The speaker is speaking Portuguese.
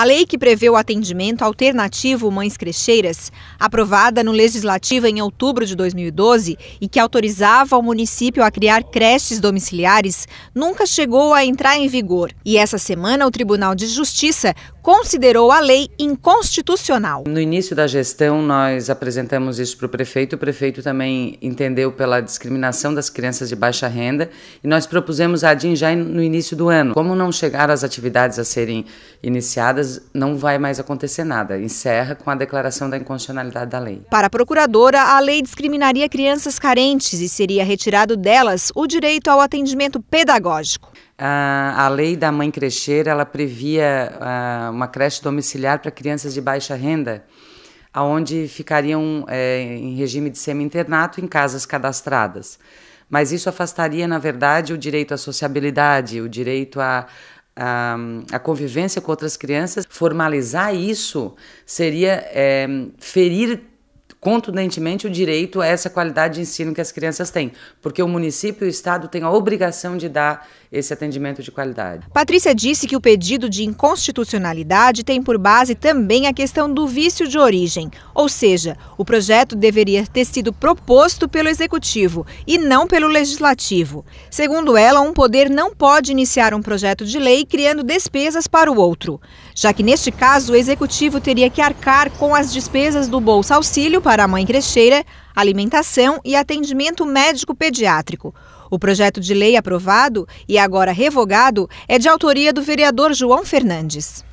A lei que prevê o atendimento alternativo mães crecheiras, aprovada no Legislativo em outubro de 2012 e que autorizava o município a criar creches domiciliares, nunca chegou a entrar em vigor. E essa semana o Tribunal de Justiça considerou a lei inconstitucional. No início da gestão, nós apresentamos isso para o prefeito. O prefeito também entendeu pela discriminação das crianças de baixa renda e nós propusemos a DIN já no início do ano. Como não chegaram as atividades a serem iniciadas, coisas, não vai mais acontecer nada. Encerra com a declaração da inconstitucionalidade da lei. Para a procuradora, a lei discriminaria crianças carentes e seria retirado delas o direito ao atendimento pedagógico. A, a lei da mãe crescer ela previa uma creche domiciliar para crianças de baixa renda, aonde ficariam é, em regime de semi-internato em casas cadastradas mas isso afastaria, na verdade, o direito à sociabilidade, o direito a, a, a, convivência com outras crianças, formalizar isso seria é, ferir contundentemente o direito a essa qualidade de ensino que as crianças têm, porque o município e o estado têm a obrigação de dar esse atendimento de qualidade. Patrícia disse que o pedido de inconstitucionalidade tem por base também a questão do vício de origem, ou seja, o projeto deveria ter sido proposto pelo executivo e não pelo legislativo. Segundo ela, um poder não pode iniciar um projeto de lei criando despesas para o outro, já que neste caso o executivo teria que arcar com as despesas do Bolsa Auxílio para a mãe crecheira, alimentação e atendimento médico pediátrico. O projeto de lei aprovado e agora revogado é de autoria do vereador João Fernandes.